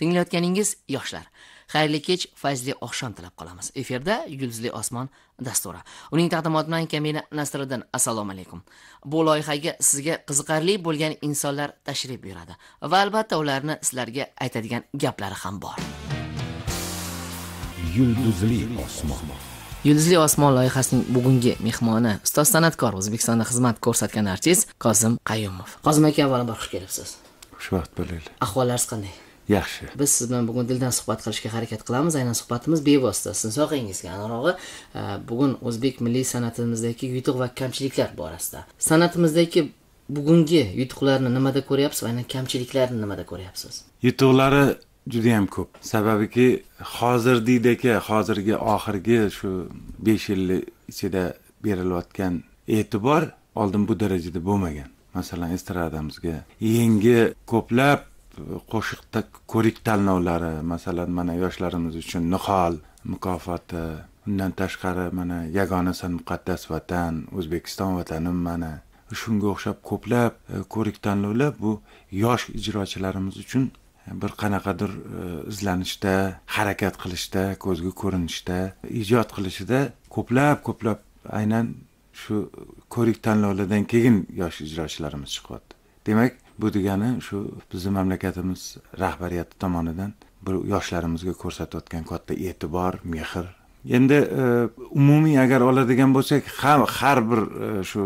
tinglayotganingiz yoshlar xayrli kech fayzli oqshom tilab qolamiz efirda yulduzli osmon dasturi uning taqdimoti bilan kamina nasriddin assalomu alaykum bu loyihaga sizga qiziqarli bo'lgan insonlar tashrif buyuradi va albatta ularni sizlarga aytadigan gaplari ham bor yulduzli osmon yulduzli osmon loyihasining bugungi mehmoni ustoz san'atkor o'zbekistonda xizmat ko'rsatgan artist kozim qayumov kozim aka avvalambor xush kelibsiz xushvaqt bo'laylik ahvollaringiz qanday yaxshi biz siz bilan bugun dildan suhbat qilishga harakat qilamiz aynan suhbatimiz bevosita sizni sohangizga aniqrog'i bugun o'zbek milliy san'atimizdagi yutuq va kamchiliklar borasida san'atimizdagi bugungi yutuqlarni nimada ko'ryapsiz va aynan kamchiliklarni nimada ko'ryapsiz yutuqlari judayam ko'p sababiki hozirgidagi hozirgi oxirgi shu besh yil ichida berilayotgan e'tibor oldin bu darajada bo'lmagan masalan estradamizga yangi ko'plab qo'shiqda ko'rik tanlovlari masalan mana yoshlarimiz uchun nihol mukofoti undan tashqari mana yagona san muqaddas vatan o'zbekiston vatanim mana shunga o'xshab ko'plab e, ko'rik tanlovlar bu yosh ijrochilarimiz uchun e, bir qanaqadir e, izlanishda harakat qilishda ko'zga ko'rinishda ijod qilishida ko'plab ko'plab aynan shu ko'rik tanlovlardan keyin yosh ijrochilarimiz chiqyapti demak bu degani shu bizni mamlakatimiz rahbariyati tomonidan bir yoshlarimizga ko'rsatayotgan katta e'tibor mehr endi e, umumiy agar oladigan bo'lsak ham har bir e, shu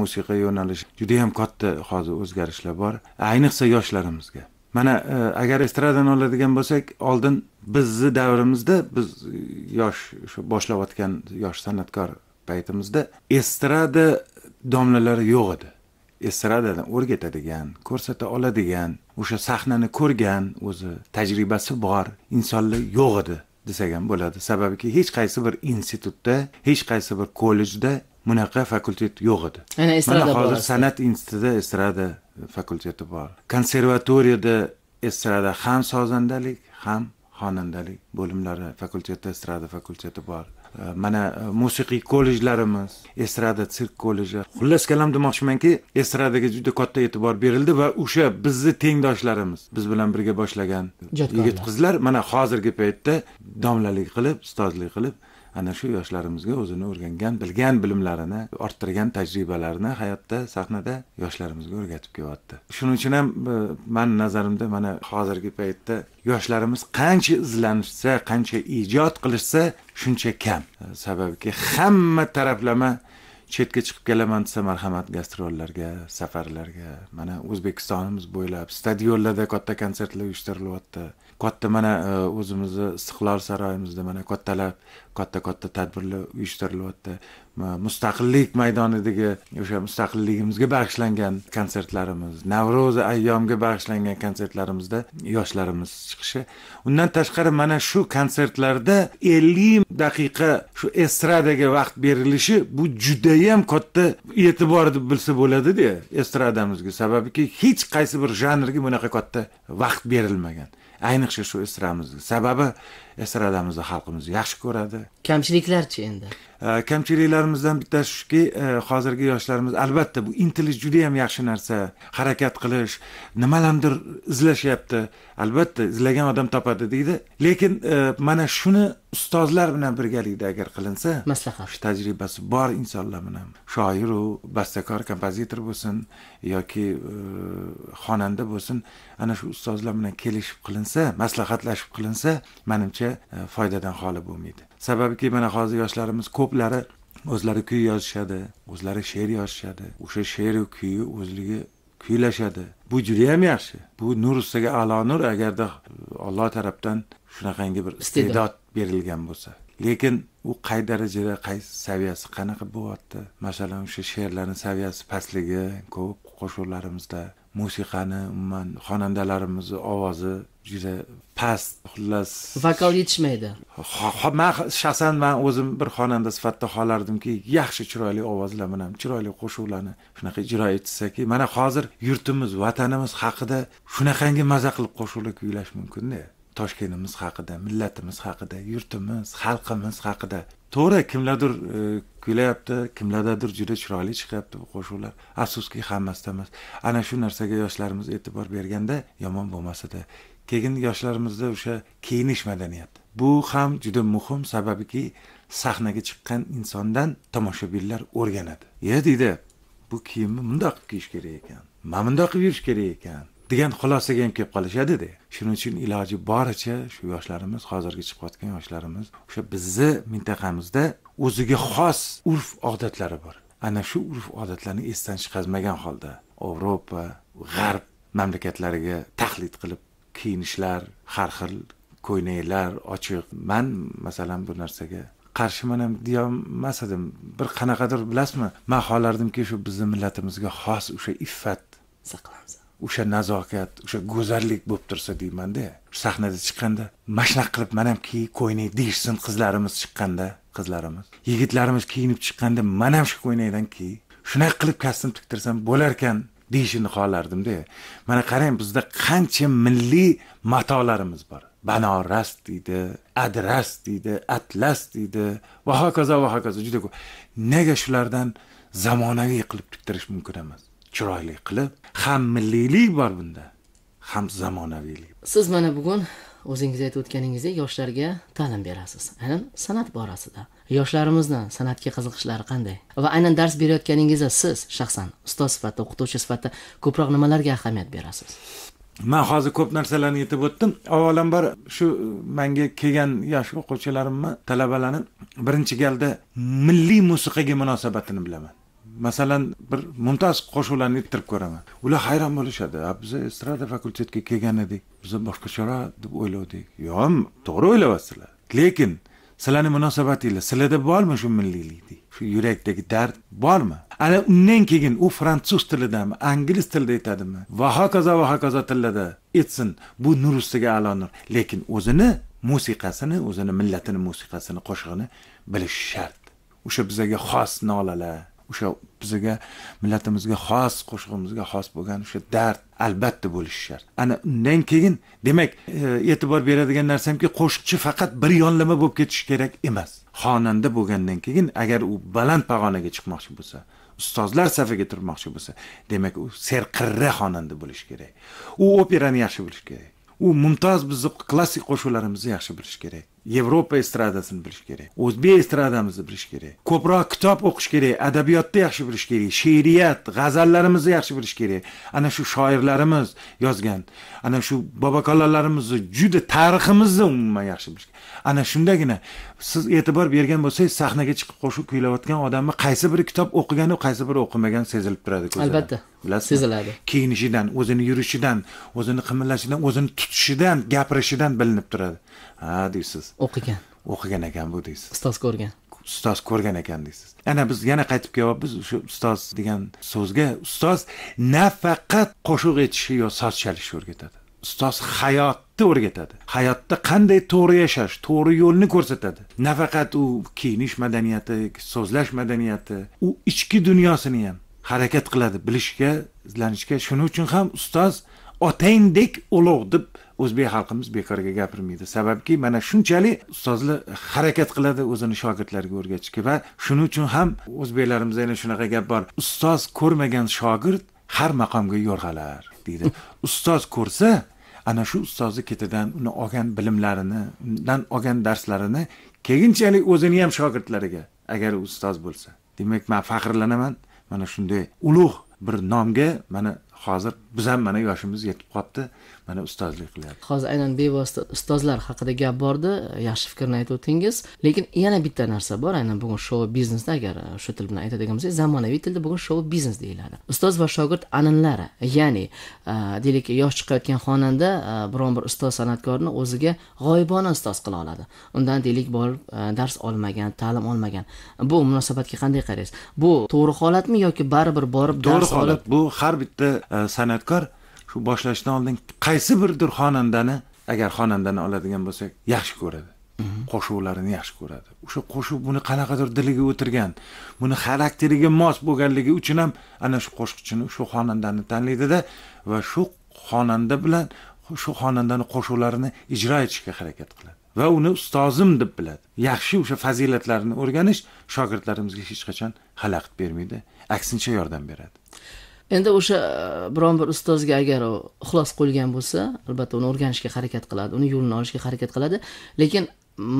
musiqa yo'nalishi yam katta hozir o'zgarishlar bor ayniqsa yoshlarimizga mana e, agar estradani oladigan bo'lsak oldin bizni davrimizda biz yosh shu boshlayotgan yosh san'atkor paytimizda estrada domlalari yo'q edi estradani o'rgatadigan ko'rsata oladigan o'sha sahnani ko'rgan o'zi tajribasi bor insonlar yo'q edi desak ham bo'ladi sababki hech qaysi bir institutda hech qaysi bir kollejda bunaqa fakultet yo'q edi mana hozir san'at institutida estrada fakulteti bor konservatoriyada estrada ham sozandalik ham xonandalik bo'limlari fakulteti estrada fakulteti bor Э, mana э, musiqiy kollejlarimiz estrada sirk kolleji xullas kalom demoqchimanki estradaga juda katta e'tibor berildi va o'sha bizni tengdoshlarimiz biz bilan birga boshlagan yigit qizlar mana hozirgi paytda domlalik qilib ustozlik qilib ana shu yoshlarimizga o'zini o'rgangan bilgan bilimlarini orttirgan tajribalarini hayotda sahnada yoshlarimizga o'rgatib kelyapti shuning uchun ham e, mani nazarimda mana hozirgi paytda yoshlarimiz qancha izlanishsa qancha ijod qilishsa shuncha kam e, sababki hamma taraflama chetga chiqib kelaman desa marhamat gastrollarga safarlarga mana o'zbekistonimiz bo'ylab stadionlarda katta konsertlar uyushtirilyapti katta mana e, o'zimizni istiqlol saroyimizda mana kattalab katta katta tadbirlar uyushtirilyapti mustaqillik maydonidagi o'sha mustaqilligimizga bag'ishlangan konsertlarimiz navro'zi ayyomga bag'ishlangan konsertlarimizda yoshlarimiz chiqishi undan tashqari mana shu konsertlarda ellik daqiqa shu estradaga vaqt berilishi bu judayam katta e'tibor deb bilsa bo'ladida estradamizga sababiki hech qaysi bir janrga bunaqa katta vaqt berilmagan ayniqsa shu estramizga sababi estradamizni xalqimiz yaxshi ko'radi kamchiliklarchi endi kamchiliklarimizdan bittasi shuki e, hozirgi yoshlarimiz albatta bu intilish juda yam yaxshi narsa harakat qilish nimalarnidir izlashyapti albatta izlagan odam topadi deydi lekin e, mana shuni ustozlar bilan birgalikda agar qilinsa maslahat shu tajribasi bor insonlar bilan shoiru bastakor kompozitor bo'lsin yoki e, xonanda bo'lsin ana shu ustozlar bilan kelishib qilinsa maslahatlashib qilinsa manimcha hamisha e, foydadan xoli bo'lmaydi sababki mana hozir yoshlarimiz ko'plari o'zlari kuy yozishadi o'zlari she'r yozishadi o'sha she'ru kuyi o'zligi kuylashadi bu judayam yaxshi bu nur ustiga alo nur agarda olloh tarafdan shunaqangi bir iste'dod berilgan bo'lsa lekin u qay darajada qaysi saviyasi qanaqa bo'lyapti masalan o'sha she'rlarni saviyasi pastligi ko'p qo'shiqlarimizda musiqani umuman xonandalarimizni ovozi juda past xullas vokal yetishmaydi man shaxsan man o'zim bir xonanda sifatida xohlardimki yaxshi chiroyli ovozlar bilan chiroyli qo'shiqlarni shunaqa ijro etishsaki mana hozir yurtimiz vatanimiz haqida shunaqangi maza qilib qo'shiqlar kuylash mumkinda toshkentimiz haqida millatimiz haqida yurtimiz xalqimiz haqida to'g'ri kimlardir e, kuylayapti kimlardadir juda chiroyli chiqyapti bu qo'shiqlar afsuski hammasida emas ana shu narsaga yoshlarimiz e'tibor berganda yomon bo'lmas edi keyin yoshlarimizda o'sha kiyinish madaniyati bu ham juda muhim sababiki sahnaga chiqqan insondan tomoshabinlar o'rganadi ye deydi bu kiyimni mundoq qilib kiyish kerak ekan mana bundoq qilib yurish kerak ekan degan xulosaga ham kelib qolishadida shuning uchun iloji boricha shu yoshlarimiz hozirgi chiqayotgan yoshlarimiz o'sha bizni mintaqamizda o'ziga xos urf odatlari bor ana shu urf odatlarni esdan chiqarmagan holda yevropa g'arb mamlakatlariga taqlid qilib kiyinishlar har xil ko'ylaklar ochiq man masalan bu narsaga qarshiman ham deyolmas edim bir qanaqadir bilasizmi man xohlardimki shu bizni millatimizga xos o'sha iffat saqlansa o'sha nazokat o'sha go'zallik bo'lib tursa deymanda sahnada chiqqanda mana shunaqa qilib man ham kiyib ko'ynay deyishsin qizlarimiz chiqqanda qizlarimiz yigitlarimiz kiyinib chiqqanda man ham shu ko'ylakdan kiy shunaqa qilib kostyum tiktirsam bo'larkan deyishini xohlardimda mana qarang bizda qancha milliy matolarimiz bor banoras deydi adras deydi atlas deydi va hokazo va hokazo juda ko'p nega shulardan zamonaviy qilib tiktirish mumkin emas chiroyli qilib ham milliylik bor bunda ham zamonaviylik siz mana bugun o'zingiz aytib o'tganingizdek yoshlarga ta'lim berasiz aynan san'at borasida yoshlarimizni san'atga qiziqishlari qanday va aynan dars berayotganingizda siz shaxsan ustoz sifatida o'qituvchi sifatida ko'proq nimalarga ahamiyat berasiz man hozir ko'p narsalarni yetib o'tdim avvalambor shu manga kelgan yosh o'quvchilarimni talabalarni birinchi galda milliy musiqaga munosabatini bilaman masalan bir mumtoz qo'shiqlarni ittirib ko'raman ular hayron bo'lishadi biz estrada fakultetga kelgan edik biz boshqacharoq deb o'ylavdik yo'q to'g'ri o'ylayapsizlar lekin sizlarni munosabatinglar sizlarda bormi shu milliylik shu yurakdagi dard bormi ana undan keyin u fransuz tilidami ingliz tilida aytadimi va hokazo va hokazo tillarda etsin bu nur ustiga alo nur lekin o'zini musiqasini o'zini millatini musiqasini qo'shig'ini bilishi shart o'sha bizaga xos nolalar o'sha bizga millatimizga xos qo'shig'imizga xos bo'lgan o'sha dard albatta bo'lishi shart ana undan keyin demak e, e'tibor beradigan narsamki qo'shiqchi faqat bir yonlama bo'lib ketishi kerak emas xonanda bo'lgandan keyin agar u baland pag'onaga chiqmoqchi bo'lsa ustozlar safiga turmoqchi bo'lsa demak u serqirra xonanda bo'lishi kerak u operani yaxshi bilishi kerak u mumtoz bizni klassik qo'shiqlarimizni yaxshi bilishi kerak yevropa estradasini bilish kerak o'zbek estradamizni bilish kerak ko'proq kitob o'qish kerak adabiyotni yaxshi bilish kerak she'riyat g'azallarimizni yaxshi bilish kerak ana shu shoirlarimiz yozgan ana shu bobokalonlarimizni juda tariximizni umuman yaxshi bilish kerak ana shundagina siz e'tibor bergan bo'lsangiz sahnaga chiqib qo'shiq kuylayotgan odamni qaysi biri kitob o'qiganu qaysi biri o'qimagani sezilib turadi ko'zda albatta bilasiz seziladi kiyinishidan o'zini yurishidan o'zini qimirlashidan o'zini tutishidan gapirishidan bilinib turadi ha deysiz o'qigan o'qigan ekan bu deysiz ustoz ko'rgan ustoz ko'rgan ekan deysiz ana biz yana qaytib kelyapmiz o'sha ustoz degan so'zga ustoz nafaqat qo'shiq aytishni yo soz chalishni o'rgatadi ustoz hayotni o'rgatadi hayotda qanday to'g'ri yashash to'g'ri yo'lni ko'rsatadi nafaqat u kiyinish madaniyati so'zlash madaniyati u ichki dunyosini ham harakat qiladi bilishga izlanishga shuning uchun ham ustoz otangdek ulug' deb o'zbek xalqimiz bekorga gapirmaydi sababki mana shunchalik ustozlar harakat qiladi o'zini shogirdlariga o'rgatishga va shuning uchun ham o'zbeklarimizda yana shunaqa gap bor ustoz ko'rmagan shogird har maqomga yo'rg'alar deydi ustoz ko'rsa ana shu ustozni ketidan uni olgan bilimlarini undan olgan darslarini keyinchalik o'zini ham shogirdlariga agar u ustoz bo'lsa demak man faxrlanaman mana shunday ulug' bir nomga mana hozir biz ham mana yoshimiz yetib qolibdi mana ustozlik qilyapti hozir aynan bevosita ustozlar haqida gap bordi yaxshi fikrni aytib o'tdingiz lekin yana bitta narsa bor aynan bugun shou biznesda agar shu til bilan aytadigan bo'lsak zamonaviy tilda bugun shou biznes deyiladi ustoz va shogird an'analari ya'ni e, deylik yosh chiqayotgan xonanda e, biron bir ustoz san'atkorni o'ziga g'oyibona ustoz qila oladi undan deylik borib e, dars olmagan ta'lim olmagan bu munosabatga qanday qaraysiz bu to'g'ri holatmi yoki baribir borib dars holat bu har bitta san'at san'atkor shu boshlashdan oldin qaysi birdir xonandani agar xonandani oladigan bo'lsak yaxshi ko'radi mhm. qo'shuvlarini yaxshi ko'radi o'sha qo'shiq buni qanaqadir diliga o'tirgan buni xarakteriga mos bo'lganligi uchun ham ana shu qo'shiqchini shu xonandani tanlaydida va shu xonanda bilan shu xonandani qo'shiqlarini ijro etishga harakat qiladi va uni ustozim deb biladi yaxshi o'sha fazilatlarini o'rganish shogirdlarimizga hech qachon xalaqit bermaydi aksincha yordam beradi endi o'sha e, biron bir ustozga agar u ixlos qo'yilgan bo'lsa albatta uni o'rganishga harakat qiladi uni yo'lini olishga harakat qiladi lekin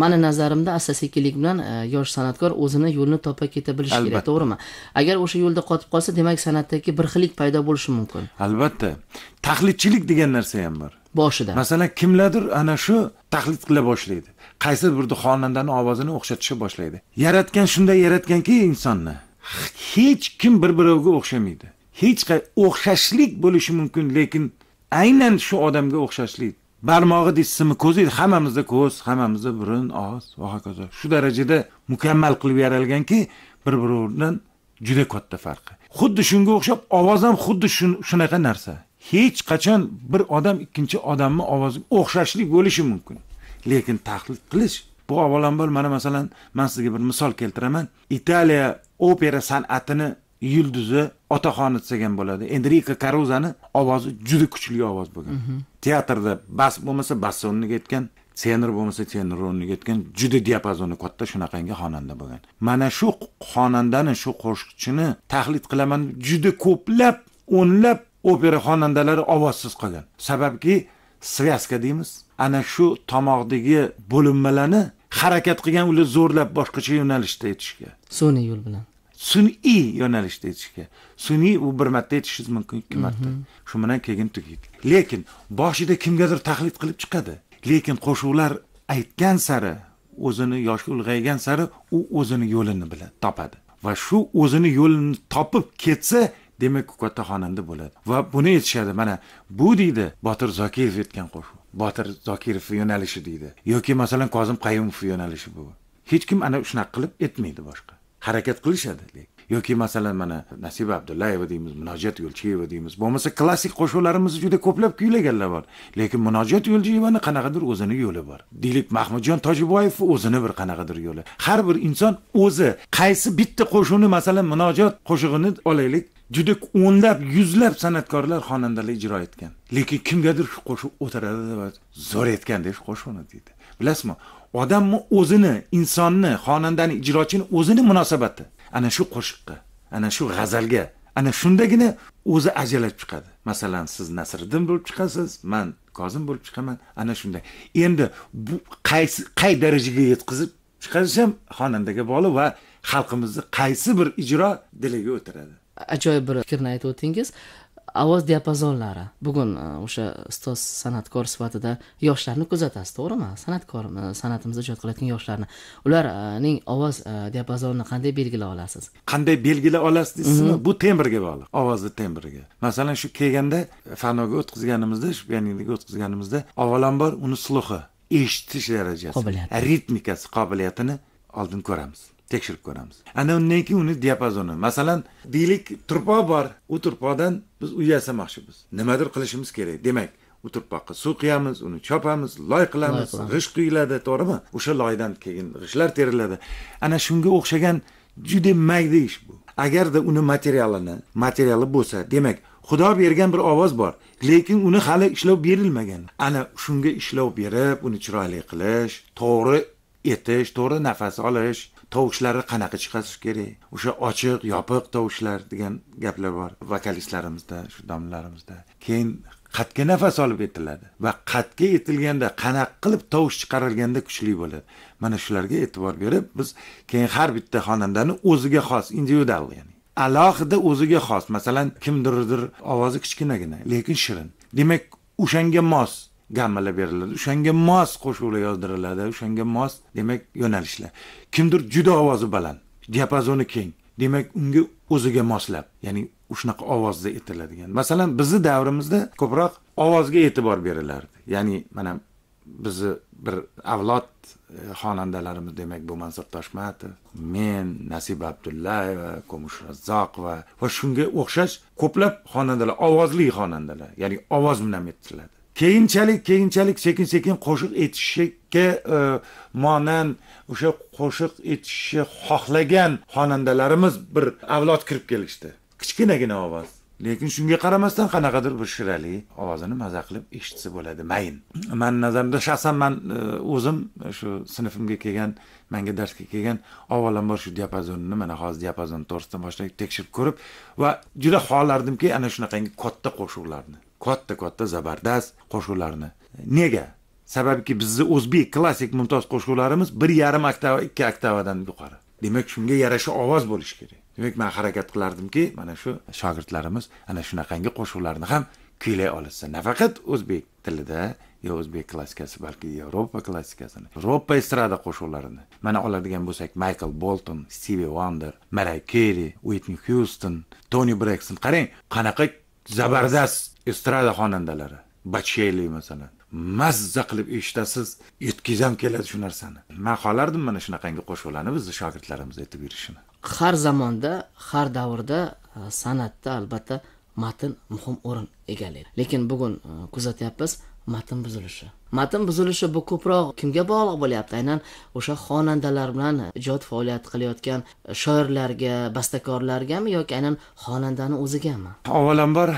mani nazarimda asta sekinlik bilan e, yosh san'atkor o'zini yo'lini topa keta bilishi kerak to'g'rimi agar o'sha yo'lda qotib qolsa demak san'atdagi bir xillik paydo bo'lishi mumkin albatta taqlidchilik degan narsa ham bor boshida masalan kimlardir ana shu taqlid qila boshlaydi qaysi bir xonandani ovozini o'xshatishni boshlaydi yaratgan shunday yaratganki insonni hech kim bir biriga o'xshamaydi hech o'xshashlik bo'lishi mumkin lekin aynan shu odamga o'xshashlik barmog'i dissimi ko'zi hammamizda ko'z hammamizda burun og'iz va hokazo shu darajada mukammal qilib yaralganki bir biridan juda katta farqi xuddi shunga o'xshab ovoz ham xuddi shunaqa narsa hech qachon bir odam ikkinchi odamni ovoziga o'xshashlik bo'lishi mumkin lekin taqlid qilish bu avvalambor mana masalan man sizga bir misol keltiraman italiya opera san'atini yulduzi otaxon degan bo'ladi endrika karuzani ovozi juda kuchli ovoz bo'lgan mhm. teatrda bas bo'lmasa bas o'rniga aytgan tenor bo'lmasa tenor o'rniga aytgan juda diapazoni katta shunaqangi xonanda bo'lgan mana shu xonandani shu qo'shiqchini taqlid qilaman juda ko'plab o'nlab opera xonandalari ovozsiz qolgan sababki svязка deymiz ana shu tomoqdagi bo'linmalarni harakat qilgan ular zo'rlab boshqacha yo'nalishda aytishga sun'iy yo'l bilan sun'iy yo'nalishda yetishga sun'iy u bir marta yetishingiz mumkin ikki marta mhm. shu bilan keyin tugaydi lekin boshida kimgadir taqlid qilib chiqadi lekin qo'shiqlar aytgan sari o'zini yoshi ulg'aygan sari u o'zini yo'lini biladi topadi va shu o'zini yo'lini topib ketsa demak u katta xonanda bo'ladi va buni aytishadi mana bu deydi botir zokirov aytgan qo'shiq botir zokirov yo'nalishi deydi yoki masalan kozim qayumov yo'nalishi bu hech kim ana shunaqa qilib aytmaydi boshqa harakat qilishadi yoki masalan mana nasiba abdullayeva deymiz munojat yo'lchiyeva deymiz bo'lmasa klassik qo'shiqlarimizni juda ko'plab kuylaganlar bor lekin munojat yo'lchiyevani qanaqadir o'zini yo'li bor deylik mahmudjon tojiboyev o'zini bir qanaqadir yo'li har bir inson o'zi qaysi bitta qo'shiqni masalan munojat qo'shig'ini olaylik juda o'nlab yuzlab san'atkorlar xonandalar ijro etgan lekin kimgadir shu qo'shiq o'tiradi va zo'r etganda shu qo'shiqni deydi bilasizmi odamni o'zini insonni xonandani ijrochini o'zini munosabati ana shu qo'shiqqa ana shu g'azalga ana shundagina o'zi ajralib chiqadi masalan siz nasriddin bo'lib chiqasiz man kozim bo'lib chiqaman ana shunday endi bu qaysi qay darajaga yetkazib chiqarish ham xonandaga bog'liq va xalqimizni qaysi bir ijro diliga o'tiradi ajoyib bir fikrni aytib o'tdingiz ovoz diapazonlari bugun e, o'sha ustoz san'atkor sifatida yoshlarni kuzatasiz to'g'rimi san'atkor e, san'atimizda ijod qilayotgan yoshlarni ularning e, ovoz diapazonini qanday belgilay olasiz qanday belgilay olasiz deysizmi mhm. bu tembrga bog'liq ovozni tembriga masalan shu kelganda fanoga o'tkazganimizda shu pianinoga o'tkazganimizda avvalambor uni sluhi eshitish darajasi qobiliyati ritmikasi qobiliyatini oldin ko'ramiz tekshirib ko'ramiz ana undan keyin uni diapazoni masalan deylik turpoq bor u turpoqdan biz uy yasamoqchimiz nimadir qilishimiz kerak demak u turpoqqa suv quyamiz uni chopamiz loy qilamiz g'isht quyiladi to'g'rimi o'sha loydan keyin g'ishtlar teriladi ana shunga o'xshagan juda mayda ish bu agarda uni materialini materiali bo'lsa demak xudo bergan bir ovoz bor lekin uni hali ishlov berilmagan ana shunga ishlov berib uni chiroyli qilish to'g'ri etish to'g'ri nafas olish tovushlari qanaqa chiqarish kerak o'sha ochiq yopiq tovushlar degan gaplar bor vokalistlarimizda shu domlalarimizda keyin qatga nafas olib etiladi va qatga etilganda qanaqa qilib tovush chiqarilganda kuchli bo'ladi mana shularga e'tibor berib biz keyin har bitta xonandani o'ziga xos individual ya'ni alohida o'ziga xos masalan kimdirdir ovozi kichkinagina lekin shirin demak o'shanga mos gammalar beriladi o'shanga mos qo'shiqlar yozdiriladi o'shanga mos demak yo'nalishlar kimdir juda ovozi baland diapazoni keng demak unga o'ziga moslab ya'ni shunaqa ovozda aytiladigan masalan bizni davrimizda ko'proq ovozga e'tibor berilardi ya'ni mana bizni bir avlod e, xonandalarimiz demak bu mansur toshmatov men nasiba abdullayeva komush razzoqova va shunga o'xshash ko'plab xonandalar ovozli xonandalar ya'ni ovoz bilan aytiladi keyinchalik keyinchalik sekin sekin qo'shiq aytishga e, monan o'sha qo'shiq aytishni xohlagan xonandalarimiz bir avlod kirib kelishdi kichkinagina ovoz lekin shunga qaramasdan qanaqadir bir shirali ovozini maza qilib eshitsa bo'ladi mayin mani nazarimda shaxsan man e, o'zim e, shu sinfimga kelgan menga darsga kelgan avvalambor shu diapazonni mana hozir diapazon to'g'risidan boshlab tekshirib ko'rib va juda xohlardimki ana shunaqangi katta qo'shiqlarni katta katta zabardast qo'shiqlarni nega sababki bizni o'zbek klassik mumtoz qo'shiqlarimiz bir yarim oktava ikki oktavadan yuqori demak shunga yarasha ovoz bo'lishi kerak demak man harakat qilardimki mana shu shogirdlarimiz ana shunaqangi qo'shiqlarni ham kuylay olishsa nafaqat o'zbek tilida yo o'zbek klassikasi balki yevropa klassikasini yevropa estrada qo'shiqlarini mana oladigan bo'lsak maykl bolton stivi vander maray keri uitni xyuston toni brekson qarang qanaqa zabardast estrada xonandalari bacheli masalan mazza qilib eshitasiz yetkazam keladi shu narsani man xohlardim mana shunaqangi qo'shiqlarni bizni shogirdlarimiz aytib berishini har zamonda har davrda e, san'atda albatta matn muhim o'rin egallaydi lekin bugun e, kuzatyapmiz matn buzilishi matn buzilishi bu ko'proq kimga bog'liq bo'lyapti aynan o'sha xonandalar bilan ijod faoliyat qilayotgan shoirlarga bastakorlargami yoki aynan xonandani o'zigami avvalambor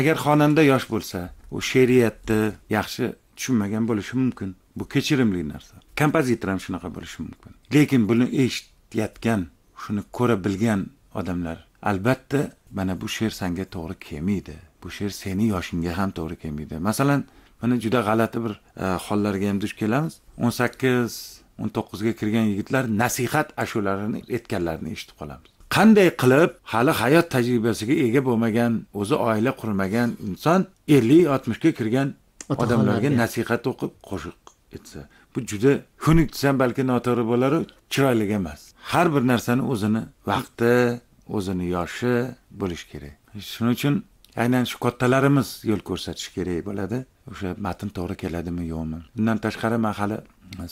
agar xonanda yosh bo'lsa u she'riyatni yaxshi tushunmagan bo'lishi mumkin bu kechirimli narsa kompozitor ham shunaqa bo'lishi mumkin lekin buni eshitayotgan shuni ko'ra bilgan odamlar albatta mana bu she'r sanga to'g'ri kelmaydi bu she'r seni yoshingga ham to'g'ri kelmaydi masalan mana juda g'alati bir e, hollarga ham duch kelamiz o'n sakkiz o'n to'qqizga kirgan yigitlar nasihat ashularini aytganlarini eshitib qolamiz qanday qilib hali hayot tajribasiga ega bo'lmagan o'zi oila qurmagan inson ellik oltmishga kirgan odamlarga nasihat o'qib qo'shiq aytsa bu juda xunuk desam balki noto'g'ri bo'laru chiroyli emas har bir narsani o'zini vaqti o'zini yoshi bo'lishi kerak shuning uchun aynan shu kattalarimiz yo'l ko'rsatishi kerak bo'ladi o'sha matn to'g'ri keladimi yo'qmi undan tashqari man hali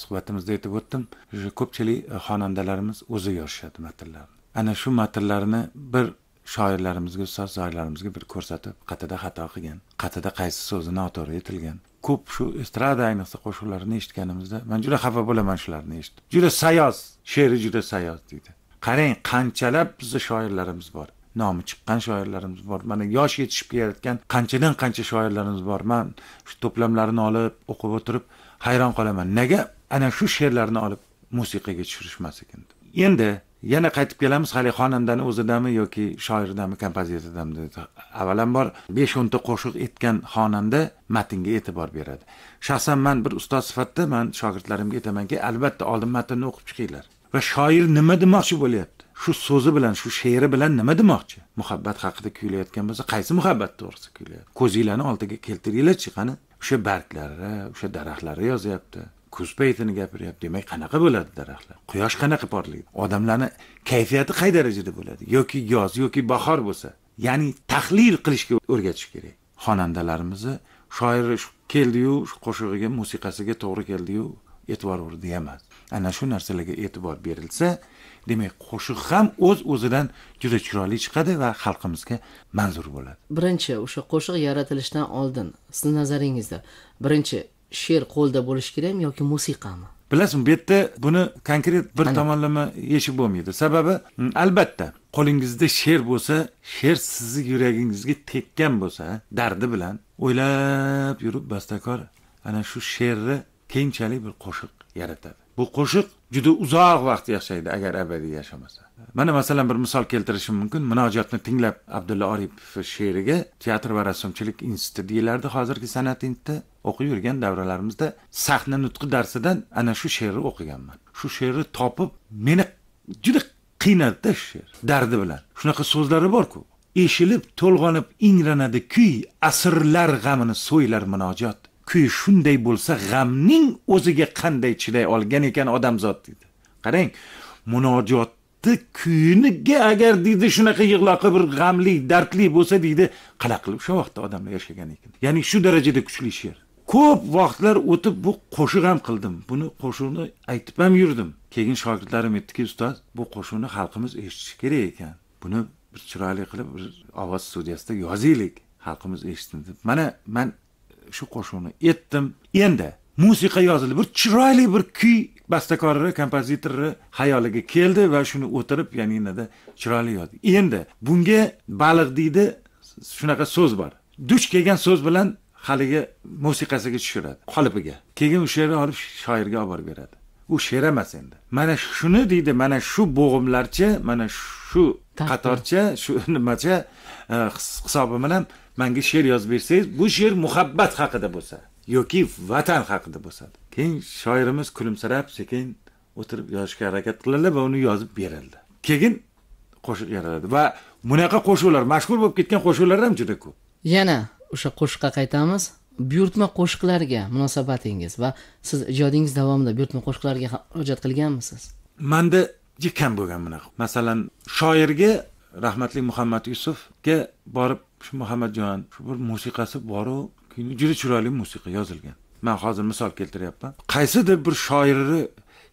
suhbatimizda aytib o'tdim o'sha ko'pchilik e, xonandalarimiz o'zi yozishadi matnlarni ana shu matnlarni bir shoirlarimizga ustoz shoirlarimizga bir ko'rsatib qatida xato qilgan qatida qaysi so'zi noto'g'ri aytilgan ko'p shu estrada ayniqsa qo'shiqlarini eshitganimizda man juda xafa bo'laman shularni eshitib juda sayoz she'ri juda sayoz deydi qarang qanchalab bizni shoirlarimiz bor nomi chiqqan shoirlarimiz bor mana yosh yetishib kelayotgan qanchadan qancha shoirlarimiz bor man shu to'plamlarini olib o'qib o'tirib hayron qolaman nega ana shu she'rlarni olib musiqaga tushirishmas ekan endi yana qaytib kelamiz haligi xonandani o'zidami yoki shoirdami kompozitordami avvalambor besh o'nta qo'shiq aytgan xonanda matnga e'tibor beradi shaxsan man bir ustoz sifatida man shogirdlarimga aytamanki albatta oldin matnni o'qib chiqinglar va shoir nima demoqchi bo'lyapti shu so'zi bilan shu she'ri bilan nima demoqchi muhabbat haqida kuylayotgan bo'lsa qaysi muhabbat to'g'risida kuylayapti ko'zinglarni oldiga keltiringlarchi qani o'sha barglari o'sha daraxtlari yozyapti kuz paytini gapiryapti demak qanaqa bo'ladi daraxtlar quyosh qanaqa porlaydi odamlarni kayfiyati qay darajada bo'ladi yoki yoz yoki bahor bo'lsa ya'ni tahlil qilishga o'rgatish kerak xonandalarimizni shoir keldiyu qo'shig'iga musiqasiga to'g'ri keldiyu e'tibor urdi emas ana shu narsalarga e'tibor berilsa demak qo'shiq ham o'z uz o'zidan juda chiroyli chiqadi va xalqimizga manzur bo'ladi birinchi o'sha qo'shiq yaratilishidan oldin sizni nazaringizda birinchi she'r qo'lda bo'lishi kerakmi yoki musiqami bilasizmi bu yerda buni konkret bir tomonlama yechib bo'lmaydi sababi albatta qo'lingizda she'r bo'lsa she'r sizni yuragingizga tekkan bo'lsa dardi bilan o'ylab yurib bastakor ana shu she'rni keyinchalik bir qo'shiq yaratadi bu qo'shiq juda uzoq vaqt yashaydi agar abadiy yashamasa mana masalan bir misol keltirishim mumkin munojotni tinglab abdulla oripov she'riga teatr va rassomchilik deyilardi hozirgi san'at institutida o'qib yurgan davralarimizda sahna nutqi darsidan ana shu she'rni o'qiganman shu she'rni topib meni juda qiynadida shu she'r dardi bilan shunaqa so'zlari borku eshilib to'lg'onib ingranadi kuy asrlar g'amini so'ylar munojot kuy shunday bo'lsa g'amning o'ziga qanday chiday olgan ekan odamzod dedi qarang munojotni kuyiniga agar deydi shunaqa yig'loqi bir g'amli dardli bo'lsa deydi qanaqa qilib o'sha vaqtda odamlar yashagan ekan ya'ni shu darajada kuchli she'r ko'p vaqtlar o'tib bu qo'shiq ham qildim buni qo'shiqni aytib ham yurdim keyin shogirdlarim aytdiki ustoz bu qo'shiqni xalqimiz eshitishi kerak ekan buni bir chiroyli qilib bir ovoz studiyasida yozaylik xalqimiz eshitsin deb mana man shu qo'shiqni aytdim endi musiqa yozildi bir chiroyli bir kuy bastakorini kompozitorni xayoliga keldi va shuni o'tirib pianinoda chiroyli yozdi endi bunga baliq deydi shunaqa so'z bor duch kelgan so'z bilan haligi musiqasiga tushiradi qolipiga keyin o'sha yerni olib shoirga olib borib beradi u she'r emas endi mana shuni deydi mana shu bo'g'imlarcha mana shu qatorcha shu nimacha e, hisobi bilan manga she'r yozib bersangiz bu she'r muhabbat haqida bo'lsa yoki vatan haqida bo'lsa keyin shoirimiz kulimsirab sekin o'tirib yozishga harakat qiladilar va uni yozib berildi keyin qo'shiq yaraladi va bunaqa qo'shiqlar mashhur bo'lib ketgan qo'shiqlar ham juda ko'p yana o'sha qo'shiqqa qaytamiz buyurtma qo'shiqlarga munosabatingiz va siz ijodingiz davomida buyurtma qo'shiqlarga murojaat qilganmisiz manda kam bo'lgan bunaqa masalan shoirga rahmatli muhammad yusufga borib shu muhammadjon shu bir musiqasi boru juda chiroyli musiqa yozilgan man hozir misol keltiryapman qaysidir bir shoirni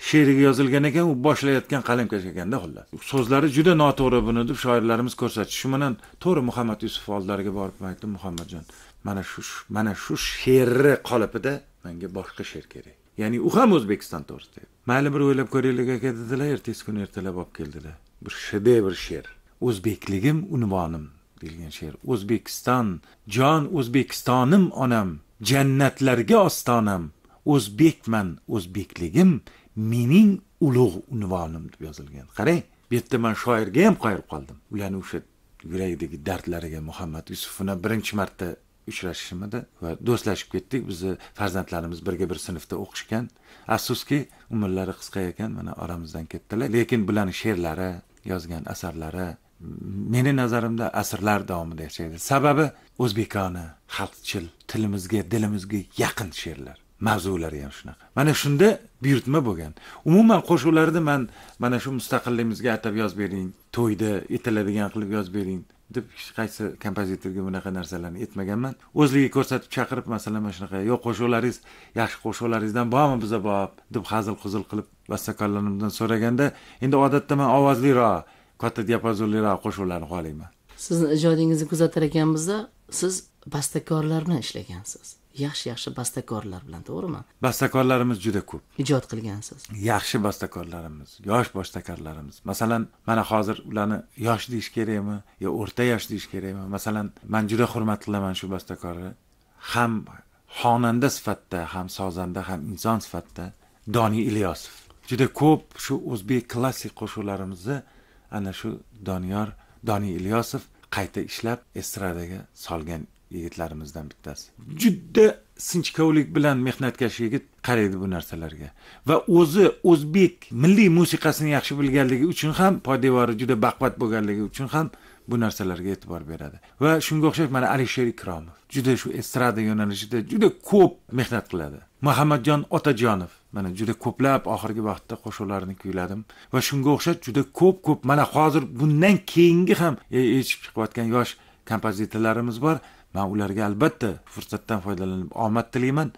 she'riga yozilgan ekan u boshlayotgan qalamkash ekanda xullas so'zlari juda noto'g'ri buni deb shoirlarimiz shu bilan to'g'ri muhammad yusuf oldilariga borib man aytdim muhammadjon mana shu mana shu she'rni qolipida menga boshqa she'r kerak ya'ni u ham o'zbekiston to'g'risida mayli bir o'ylab ko'raylik aka dedilar ertasi kuni ertalab olib keldilar bir shedevr she'r o'zbekligim unvonim deyilgan she'r o'zbekiston jon o'zbekistonim onam jannatlarga ostonam o'zbekman o'zbekligim mening ulug' unvonim deb yozilgan qarang bu yerda man shoirga ham qoyil qoldim ularni o'sha yuragidagi dardlariga muhammad yusuf bilan birinchi marta uchrashishimida va do'stlashib ketdik bizni farzandlarimiz birga bir sinfda o'qishgan afsuski umrlari qisqa ekan mana oramizdan ketdilar lekin bularni she'rlari yozgan asarlari meni nazarimda asrlar davomida yashaydi sababi o'zbekona xalqchil tilimizga dilimizga yaqin she'rlar mavzulari ham shunaqa mana shunda buyurtma bo'lgan umuman qo'shiqlarni man mana shu mustaqilligimizga atab yozib bering to'yda aytiladigan qilib yozib bering deb hech qaysi kompozitorga bunaqa narsalarni aytmaganman o'zligi ko'rsatib chaqirib masalan mana shunaqa yo qo'shiqlaringiz yaxshi qo'shiqlaringizdan bormi biza bor deb hazil huzul qilib vassakollanimdan so'raganda endi odatda man ovozliroq katta diapazonliroq qo'shiqlarni xohlayman sizni ijodingizni kuzatar ekanmizda siz bastakorlar bilan ishlagansiz yaxshi yaxshi bastakorlar bilan to'g'rimi bastakorlarimiz juda ko'p ijod qilgansiz yaxshi bastakorlarimiz yosh bastakorlarimiz masalan mana hozir ularni yosh deyish kerakmi yo o'rta yosh deyish kerakmi masalan man juda hurmat qilaman shu bastakorni ham xonanda sifatida ham sozanda ham inson sifatida doniy ilyosov juda ko'p shu o'zbek klassik qo'shiqlarimizni ana shu doniyor doni ilyosov qayta ishlab estradaga solgan yigitlarimizdan bittasi juda sinchkovlik bilan mehnatkash yigit qaraydi bu narsalarga va o'zi o'zbek milliy musiqasini yaxshi bilganligi uchun ham poydevori juda baquvvat bo'lganligi uchun ham bu narsalarga e'tibor beradi va shunga o'xshab mana alisher ikromov juda shu estrada yo'nalishida juda ko'p mehnat qiladi muhammadjon otajonov mana juda ko'plab oxirgi vaqtda qo'shiqlarni kuyladim va shunga o'xshab juda ko'p ko'p mana hozir bundan keyingi ham e, eshib chiqayotgan yosh kompozitorlarimiz bor man ularga albatta fursatdan foydalanib omad tilayman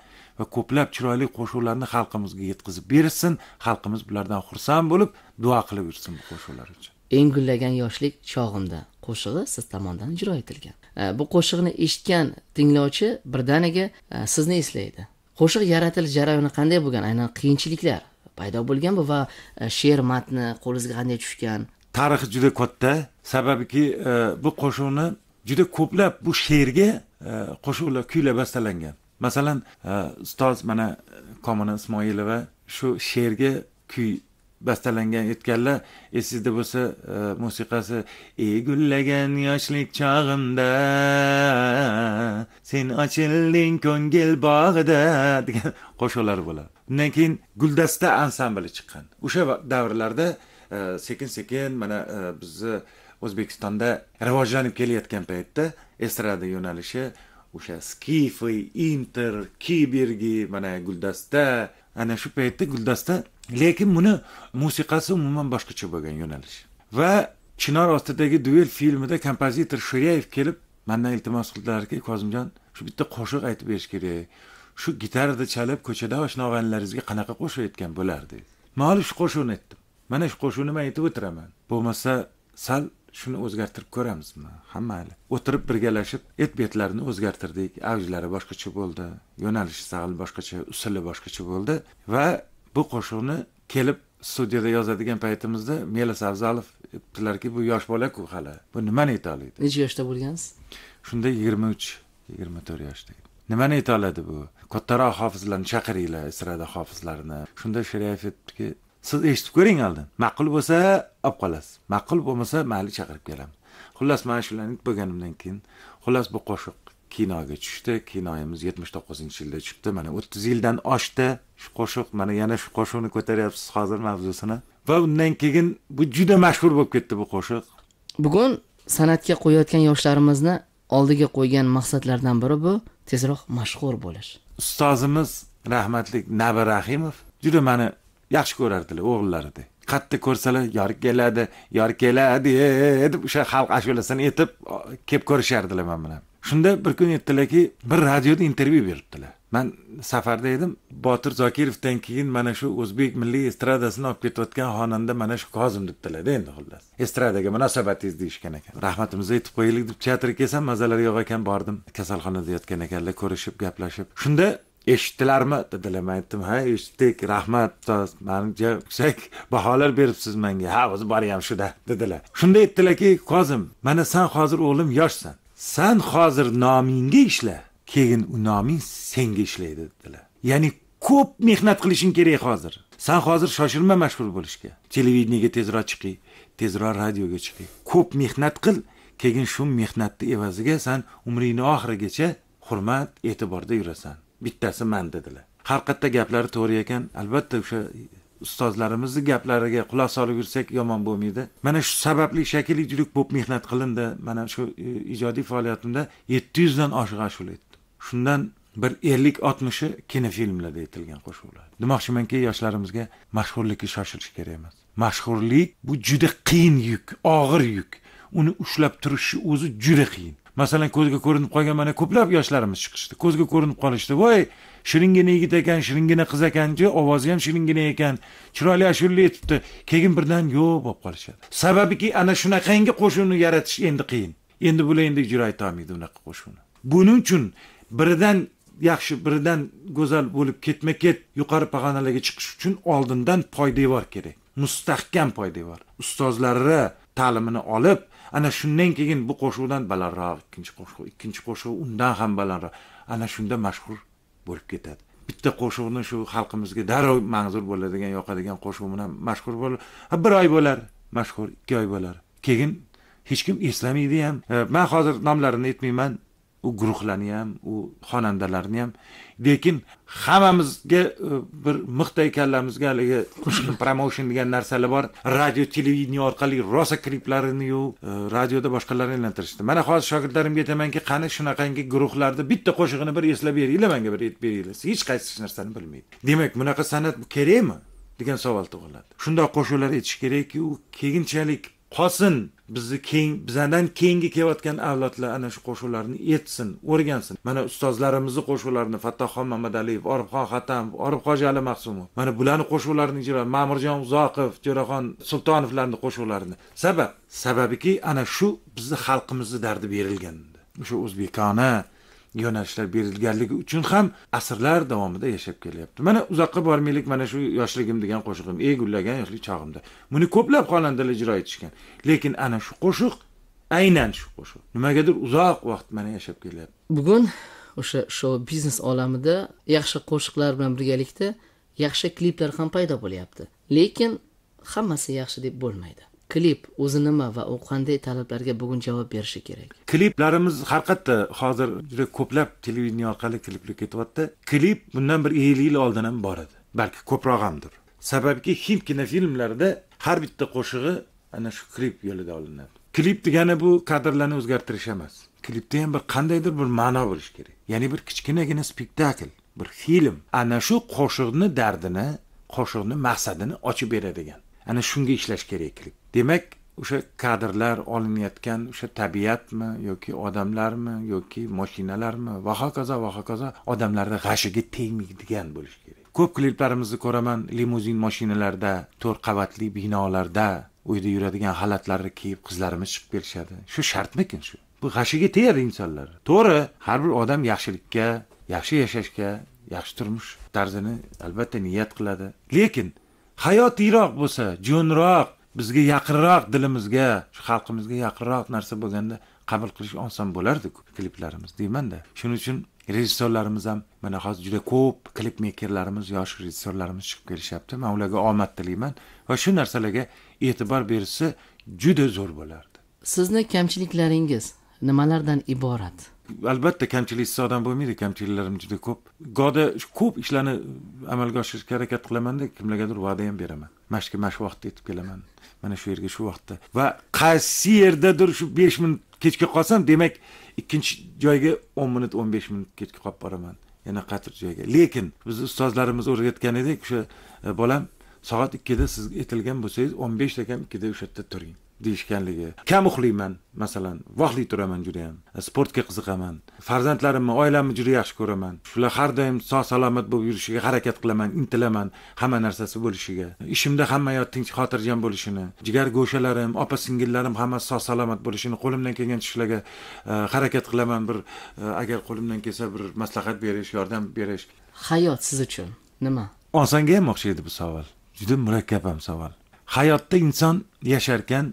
va ko'plab chiroyli qo'shiqlarni xalqimizga yetkazib berishsin xalqimiz bulardan xursand bo'lib duo qilib yursin bu qo'shiqlar uchun eng gullagan yoshlik chog'imda qo'shig'i siz tomonidan ijro etilgan e, bu qo'shiqni eshitgan tinglovchi birdaniga e, sizni eslaydi qo'shiq yaratilish jarayoni qanday bo'lgan aynan qiyinchiliklar paydo bo'lganmi va e, she'r matni qo'lingizga qanday tushgan tarixi juda katta sababiki e, bu qo'shiqni juda ko'plab bu she'rga e, qo'shiqlar kuylar bastalangan masalan ustoz mana komina ismoilova shu she'rga kuy bastalangan aytganlar esingizda bo'lsa e, musiqasi ey gullagan yoshlik chog'imda sen ochilding ko'ngil bog'ida degan qo'shiqlar bo'ladi undan keyin guldasta ansambli chiqqan o'sha davrlarda e, sekin sekin mana e, bizni o'zbekistonda rivojlanib kelayotgan paytda estrada yo'nalishi o'sha skifi inter kibergi mana guldasta ana shu paytda guldasta lekin buni musiqasi umuman boshqacha bo'lgan yo'nalish va chinor ostidagi duel filmida kompozitor shuriyev kelib mandan iltimos qildilarki kozimjon shu bitta qo'shiq aytib berish kerak shu gitarada chalib ko'chada oshnog'anlaringizga qanaqa qo'shiq aytgan bo'lardi man shu qo'shiqni aytdim mana shu qo'shiqni man aytib o'tiraman bo'lmasa sal shuni o'zgartirib ko'ramizmi hamma hali o'tirib birgalashib et betlarini o'zgartirdik avjlari boshqacha bo'ldi yo'nalishi sal boshqacha usuli boshqacha bo'ldi va bu qo'shiqni kelib studiyada yozadigan paytimizda mela sabzalov aytdilarki bu yosh bolaku hali bu nimani oladi necha yoshda bo'lgansiz shunda yigirma uch yigirma to'rt yoshda nimani oladi bu kattaroq hofizlarni chaqiringlar estrada hofizlarini shunda sheriyev aytdiki siz eshitib ko'ring oldin ma'qul bo'lsa olib qolasiz ma'qul bo'lmasa mayli chaqirib kelaman xullas mana shularni bo'lganimdan keyin xullas bu qo'shiq kinoga tushdi kinoyimiz yetmish to'qqizinchi yilda chiqdi mana o'ttiz yildan oshdi shu qo'shiq mana yana shu qo'shiqni ko'taryapsiz hozir mavzusini va undan keyin bu juda mashhur bo'lib ketdi bu qo'shiq bugun san'atga qo'yayotgan yoshlarimizni oldiga qo'ygan maqsadlardan biri bu tezroq mashhur bo'lish ustozimiz rahmatli nabi rahimov juda mani yaxshi ko'rardilar o'g'illaridek qayerda ko'rsalar yor keladi yor keladi deb o'sha xalq ashulasini aytib kelib ko'rishardilar man bilan shunda bir kun aytdilarki bir radioda intervyu beribdilar man safarda edim botir zokirovdan keyin mana shu o'zbek milliy estradasini olib ketayotgan xonanda mana shu kozim debdilarda endi xullas estradaga munosabatingiz deyishgan ekan rahmatimizni aytib qo'yaylik deb teatrga kelsam mazalari yo'q ekan bordim kasalxonada yotgan ekanlar ko'rishib gaplashib shunda eshitdilarmi dedilar man aytdim ha eshitdik rahmat ustoz manimcha yuksak baholar beribsiz menga ha o'zi ham shuda dedilar shunda aytdilarki kozim mana san hozir o'g'lim yoshsan san hozir nomingga ishla keyin u noming senga ishlaydi dedilar ya'ni ko'p mehnat qilishing kerak hozir san hozir shoshilma mashhur bo'lishga televideniyaga tezroq chiqiy tezroq radioga chiqiy ko'p mehnat qil keyin shu mehnatni evaziga san umringni oxirigacha hurmat e'tiborda yurasan bittasi man dedilar har qayerda gaplari to'g'ri ekan albatta o'sha ustozlarimizni gaplariga quloq solib yursak yomon bo'lmaydi mana shu sababli juluk bo'lib mehnat qilindi mana shu e, ijodiy faoliyatimda yetti yuzdan oshiq ashula aytdim shundan bir ellik oltmishi kinofilmlarda aytilgan qo'shiqlar demoqchimanki yoshlarimizga mashhurlikka shoshilish kerak emas mashhurlik bu juda qiyin yuk og'ir yuk uni ushlab turishi o'zi juda qiyin masalan ko'zga ko'rinib qolgan mana ko'plab yoshlarimiz chiqishdi ko'zga ko'rinib qolishdi voy shiringina yigit ekan shiringina qiz ekanchi ovozi ham shiringina ekan chiroyli ashula aytibdi keyin birdan yo'q bo'lib qolishadi sababiki ana shunaqangi qo'shuvni yaratish endi qiyin endi bular endi ijro etolmaydi unaqa qo'shuvni buning uchun biridan yaxshi biridan go'zal bo'lib ketma ket yuqori pog'onalarga chiqish uchun oldindan poydevor kerak mustahkam poydevor ustozlari ta'limini olib ana shundan keyin bu qo'shiqdan balandroq ikkinchi qo'shiq ikkinchi qo'shiq undan ham balandroq ana shunda mashhur bo'lib ketadi bitta qo'shiqni shu xalqimizga darrov manzur bo'ladigan yoqadigan qo'shiq bilan mashhur bo'lib bir oy bo'lar mashhur ikki oy bo'lar keyin hech kim eslamaydi ham e, man hozir nomlarini aytmayman u guruhlarni ham u xonandalarni ham lekin hammamizga e, bir mixta ekanlarimizga haligi promotion degan narsalar bor radio televideniye orqali rosa kliplarini e, radioda boshqalarni aylantirishdi mana hozir shogirdlarimga aytamanki qani shunaqangi guruhlarda bitta qo'shig'ini bir eslab beringlar menga bir aytib beringlar hech qaysi hech narsani bilmaydi demak bunaqa san'at kerakmi degan savol tug'iladi shundoq qo'shiqlar aytish kerakki u keyinchalik qolsin bizni keng bizadan keyingi kelayotgan avlodlar ana shu qo'shiqlarni etsin o'rgansin mana ustozlarimizni qo'shiqlarini fattohxon mamadaliyev orifxon hatamov orifxo'ja ali maqsumov mana bularni qo'shiqlarini ijro ma'murjon uzoqov jo'raxon sultonovlarni qo'shiqlarini sabab sababiki ana shu bizni xalqimizni dardi berilgan o'sha o'zbekona yo'nalishlar berilganligi uchun ham asrlar davomida yashab kelyapti mana uzoqqa bormaylik mana shu yoshligim degan qo'shig'im ey gullagan yoshlik chog'imda buni ko'plab xonandalar ijro etishgan lekin ana shu qo'shiq aynan shu qo'shiq nimagadir uzoq vaqt mana yashab kelyapti bugun o'sha shou biznes olamida yaxshi qo'shiqlar bilan birgalikda yaxshi kliplar ham paydo bo'lyapti lekin hammasi yaxshi deb bo'lmaydi klip o'zi nima va u qanday talablarga bugun javob berishi kerak kliplarimiz haqiqatda hozir juda ko'plab televideniya orqali kliplar ketyapti klip bundan bir ellik yil oldin ham bor edi balki ko'proq hamdir sababki hind kinofilmlarida har bitta qo'shig'i ana shu klip yo'lida olinadi klip degani bu kadrlarni o'zgartirish emas klipda ham bir qandaydir bir ma'no bo'lishi kerak ya'ni bir kichkinagina spektakl bir film ana shu qo'shiqni dardini qo'shiqni maqsadini ochib beradigan ana shunga ishlash kerak klip demak o'sha kadrlar olinayotgan o'sha tabiatmi yoki odamlarmi yoki mashinalarmi va hokazo va hokazo odamlarni g'ashiga tegmaydigan bo'lishi kerak ko'p kliplarimizni ko'raman limuzin mashinalarda to'rt qavatli binolarda uyda yuradigan xalatlarni kiyib qizlarimiz chiqib kelishadi shu shartmikin shu bu g'ashiga tegadi insonlar to'g'ri har bir odam yaxshilikka yaxshi yashashga yaxshi turmush tarzini albatta niyat qiladi lekin hayotiyroq bo'lsa jo'nroq bizga yaqinroq dilimizga shu xalqimizga yaqinroq narsa bo'lganda qabul qilish oson bo'lardiku kliplarimiz deymanda shuning uchun rejissyorlarimiz ham mana hozir juda ko'p klip mekerlarimiz yosh rejissyorlarimiz chiqib kelishyapti man ularga omad tilayman va shu narsalarga e'tibor berishsa juda zo'r bo'lardi sizni kamchiliklaringiz nimalardan iborat albatta kamchiliksiz odam bo'lmaydi kamchiliklarim juda ko'p goda ko'p ishlarni amalga oshirishga harakat qilamanda kimlargadir va'da ham beraman mana shu mana shu vaqtda yetib kelaman mana shu yerga shu vaqtda va qaysi yerdadir shu besh minut kechga qolsam demak ikkinchi joyga o'n minut o'n besh minut kechga qolib boraman yana qaytir joyga lekin biz ustozlarimiz o'rgatgan edik o'sha e, bolam soat ikkida siz aytilgan bo'lsangiz o'n beshda ham ikkida o'sha yerda turing deyishganligi kam uxlayman masalan vaqtli turaman juda yam sportga qiziqaman farzandlarimni oilamni juda yaxshi ko'raman shular har doim sog' salomat bo'lib yurishiga harakat qilaman intilaman hamma narsasi bo'lishiga ishimda hamma yer tinch xotirjam bo'lishini jigar go'shalarim opa singillarim hammasi sog' salomat bo'lishini qo'limdan kelgancha shularga e, harakat qilaman bir e, agar qo'limdan kelsa bir maslahat berish yordam berish hayot siz uchun nima osonga ham o'xshaydi bu savol juda murakkab ham savol hayotda inson yasharkan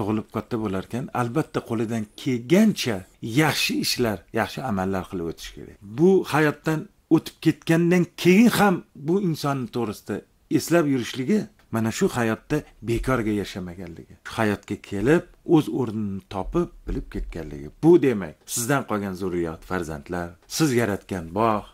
tug'ilib katta bo'lar ekan albatta qo'lidan kelgancha yaxshi ishlar yaxshi amallar qilib o'tish kerak bu hayotdan o'tib ketgandan keyin ham bu insonni to'g'risida eslab yurishligi mana shu hayotda bekorga yashamaganligi hayotga kelib o'z o'rnini topib bilib ketganligi bu demak sizdan qolgan zurriyot farzandlar siz yaratgan bog'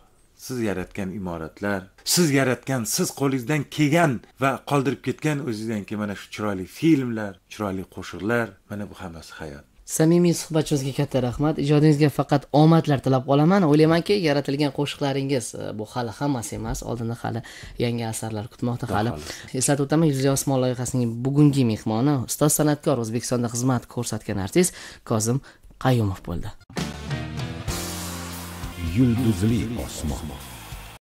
siz yaratgan imoratlar siz yaratgan siz qo'lingizdan kelgan va qoldirib ketgan o'zingizdan keyin mana shu chiroyli filmlar chiroyli qo'shiqlar mana bu hammasi hayot samimiy suhbatingizga katta rahmat ijodingizga faqat omadlar tilab qolaman o'ylaymanki yaratilgan qo'shiqlaringiz e, bu hali hammasi emas oldinda hali yangi asarlar kutmoqda hali eslatib o'taman yulduz osmon loyihasining bugungi mehmoni ustoz san'atkor o'zbekistonda xizmat ko'rsatgan artist kozim qayumov bo'ldi Юльдузли Осмо.